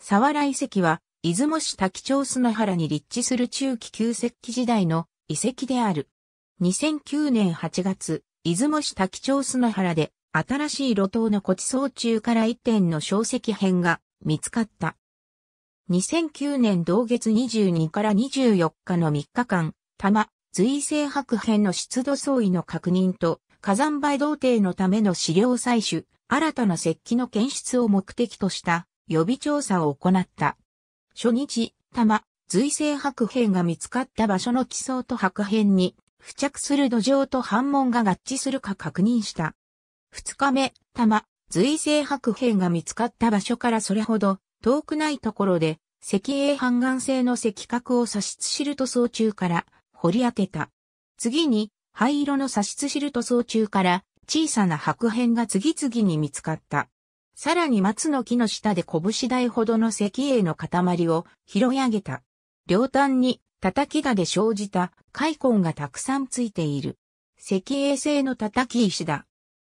沢良遺跡は、出雲市滝町砂原に立地する中期旧石器時代の遺跡である。2009年8月、出雲市滝町砂原で、新しい路頭の古地層中から一点の小石片が見つかった。2009年同月22から24日の3日間、玉、随性白片の湿度相違の確認と、火山灰童貞のための資料採取、新たな石器の検出を目的とした予備調査を行った。初日、玉、随性白片が見つかった場所の基層と白片に付着する土壌と反問が合致するか確認した。二日目、玉、随性白片が見つかった場所からそれほど遠くないところで石英半岩製の石角を差し知る塗装中から掘り当てた。次に灰色の差しる塗装中から小さな白片が次々に見つかった。さらに松の木の下で拳台ほどの石英の塊を拾い上げた。両端に叩きがで生じた開墾がたくさんついている。石英製の叩き石だ。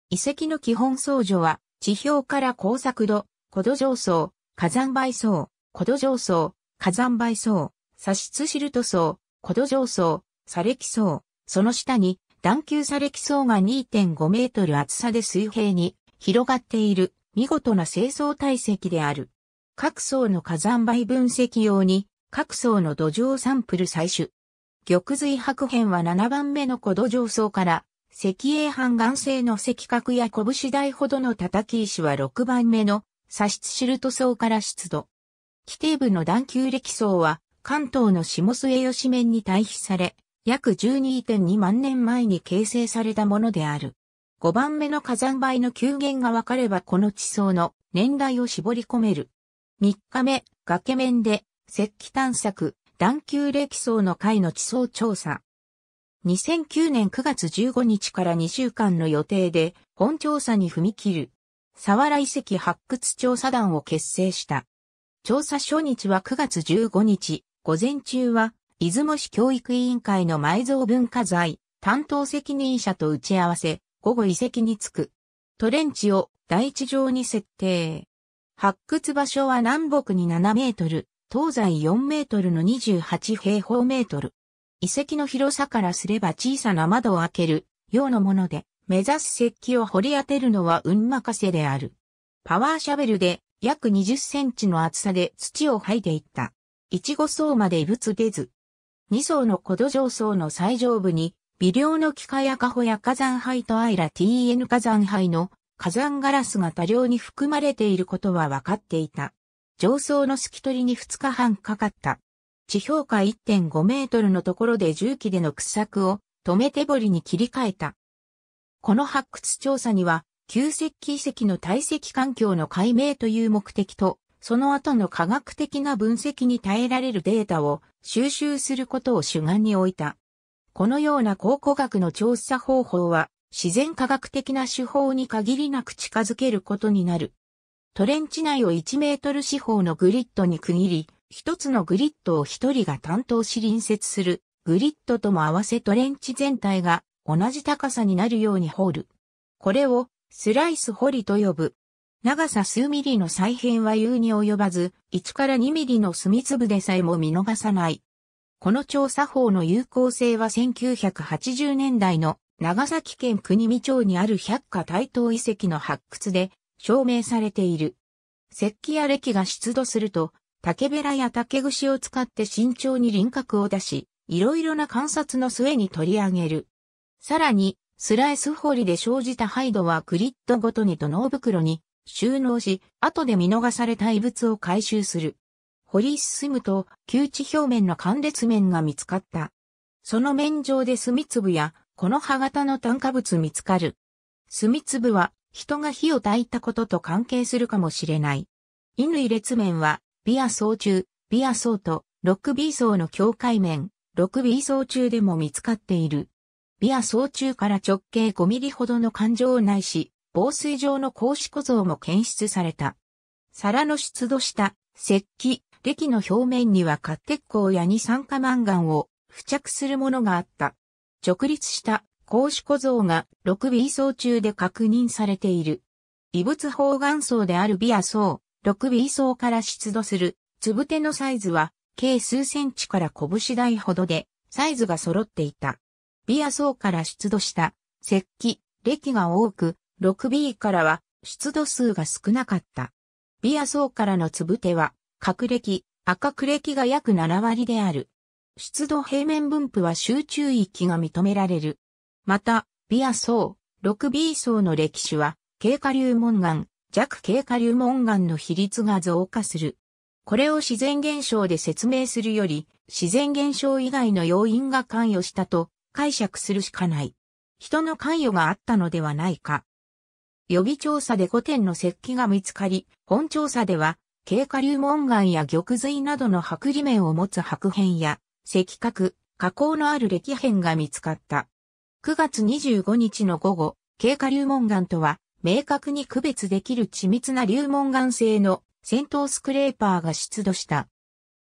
遺跡の基本層除は、地表から工作土、古土上層、火山灰層、古土上層、火山灰層、砂質シルト層、古土上層、砂礫層、その下に、段丘砂礫層が2.5メートル厚さで水平に広がっている。見事な清掃体積である。各層の火山灰分析用に、各層の土壌サンプル採取。玉髄白片は7番目の古土壌層から、石英半岩製の石角や拳台ほどの叩き石は6番目の砂質シルト層から出土。規定部の段球歴層は関東の下末吉面に対比され、約12.2万年前に形成されたものである。5番目の火山灰の急減が分かればこの地層の年代を絞り込める。3日目、崖面で石器探索、球、丘歴層の会の地層調査。2009年9月15日から2週間の予定で本調査に踏み切る。沢原遺跡発掘調査団を結成した。調査初日は9月15日、午前中は、出雲市教育委員会の埋蔵文化財、担当責任者と打ち合わせ、午後遺跡に着く。トレンチを大地上に設定。発掘場所は南北に7メートル、東西4メートルの28平方メートル。遺跡の広さからすれば小さな窓を開ける、ようなもので、目指す石器を掘り当てるのは運任せである。パワーシャベルで約20センチの厚さで土を剥いでいった。一五層までぶつけず。二層の古土上層の最上部に微量の気化やカホや火山灰とアイラ TN 火山灰の火山ガラスが多量に含まれていることは分かっていた。上層の透き取りに2日半かかった。地表下1.5メートルのところで重機での掘削を止めて掘りに切り替えた。この発掘調査には、旧石器遺跡の堆積環境の解明という目的と、その後の科学的な分析に耐えられるデータを収集することを主眼に置いた。このような考古学の調査方法は、自然科学的な手法に限りなく近づけることになる。トレンチ内を1メートル四方のグリッドに区切り、一つのグリッドを一人が担当し隣接するグリッドとも合わせトレンチ全体が同じ高さになるように掘る。これをスライス掘りと呼ぶ。長さ数ミリの再編は優に及ばず、1から2ミリの墨粒でさえも見逃さない。この調査法の有効性は1980年代の長崎県国見町にある百科台頭遺跡の発掘で証明されている。石器や歴が出土すると、竹べらや竹串を使って慎重に輪郭を出し、いろいろな観察の末に取り上げる。さらに、スライス掘りで生じた灰土はグリッドごとに土の袋に収納し、後で見逃された遺物を回収する。掘り進むと、旧地表面の間裂面が見つかった。その面上で墨粒や、この葉型の炭化物見つかる。墨粒は、人が火を焚いたことと関係するかもしれない。乾列面は、ビア層中、ビア層と、6B 層の境界面、6B 層中でも見つかっている。ビア層中から直径5ミリほどの環状内し、防水状の格子構造も検出された。皿の出土した石器、歴の表面にはッ鉄鋼や二酸化マンガンを付着するものがあった。直立した格子小僧が 6B 層中で確認されている。異物方眼層であるビア層、6B 層から出土する粒手のサイズは計数センチから拳台ほどでサイズが揃っていた。ビア層から出土した石器、歴が多く、6B からは出土数が少なかった。ビア層からの粒手は角暦、赤呉暦が約7割である。出土平面分布は集中域が認められる。また、ビア層、6B 層の歴史は、経下流門岩、弱経下流門岩の比率が増加する。これを自然現象で説明するより、自然現象以外の要因が関与したと解釈するしかない。人の関与があったのではないか。予備調査で古典の石器が見つかり、本調査では経下流門岩や玉髄などの剥離面を持つ白片や、石角、加工のある歴片が見つかった。9月25日の午後、経下流門岩とは、明確に区別できる緻密な流門岩製の戦闘スクレーパーが出土した。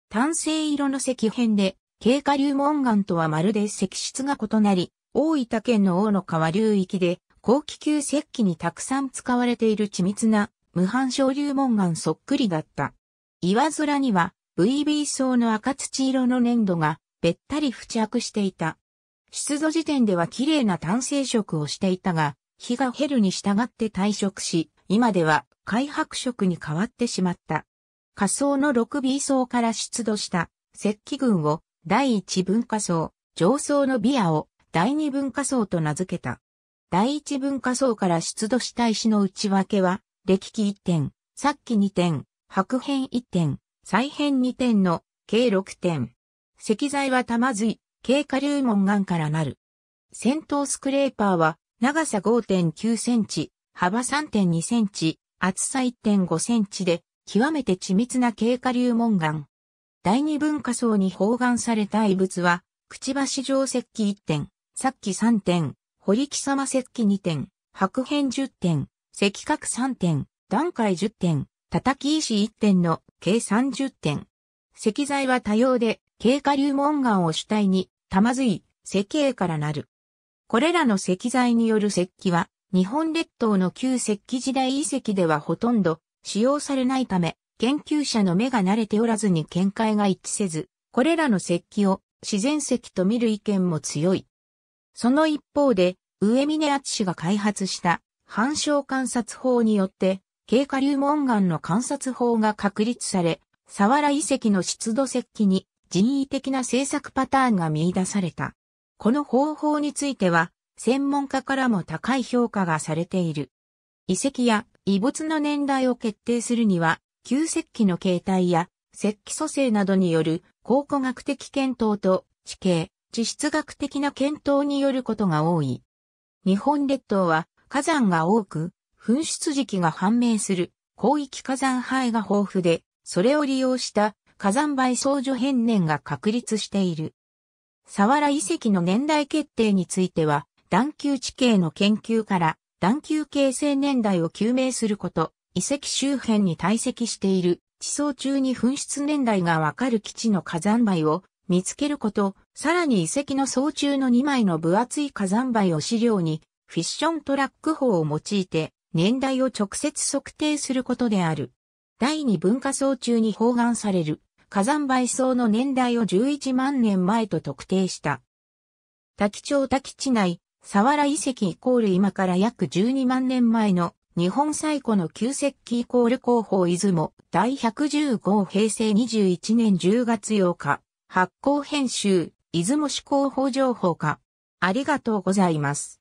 単性色の石片で、経下流門岩とはまるで石質が異なり、大分県の大野川流域で、高気級石器にたくさん使われている緻密な無反昇竜門岩そっくりだった。岩面には VB 層の赤土色の粘土がべったり付着していた。出土時点では綺麗な単性色をしていたが、日が減るに従って退色し、今では開白色に変わってしまった。仮想の 6B 層から出土した石器群を第一文化層、上層のビアを第二文化層と名付けた。第一文化層から出土した石の内訳は、歴記1点、さっき2点、白編1点、再編2点の計6点。石材は玉髄、経下流門岩からなる。戦闘スクレーパーは長さ5.9センチ、幅3.2センチ、厚さ1.5センチで極めて緻密な経下流門岩。第二文化層に包含された遺物は、くちばし上石器1点、さっき3点、堀木様石器2点、白編10点、石角3点、段階10点、叩き石1点の計30点。石材は多様で、経過流門岩を主体に、玉髄、石英からなる。これらの石材による石器は、日本列島の旧石器時代遺跡ではほとんど使用されないため、研究者の目が慣れておらずに見解が一致せず、これらの石器を自然石と見る意見も強い。その一方で、上峰厚氏が開発した反証観察法によって、経過流門岩の観察法が確立され、沢原遺跡の湿度石器に人為的な制作パターンが見出された。この方法については、専門家からも高い評価がされている。遺跡や遺物の年代を決定するには、旧石器の形態や石器組成などによる考古学的検討と地形、地質学的な検討によることが多い。日本列島は火山が多く、噴出時期が判明する広域火山灰が豊富で、それを利用した火山灰相除変年が確立している。サワラ遺跡の年代決定については、段球地形の研究から、段球形成年代を究明すること、遺跡周辺に堆積している地層中に噴出年代がわかる基地の火山灰を見つけること、さらに遺跡の層中の2枚の分厚い火山灰を資料にフィッショントラック法を用いて、年代を直接測定することである。第二文化層中に包含される火山灰層の年代を11万年前と特定した。滝町滝地内、佐原遺跡イコール今から約12万年前の日本最古の旧石器イコール広報出雲第115平成21年10月8日発行編集出雲市広報情報課ありがとうございます。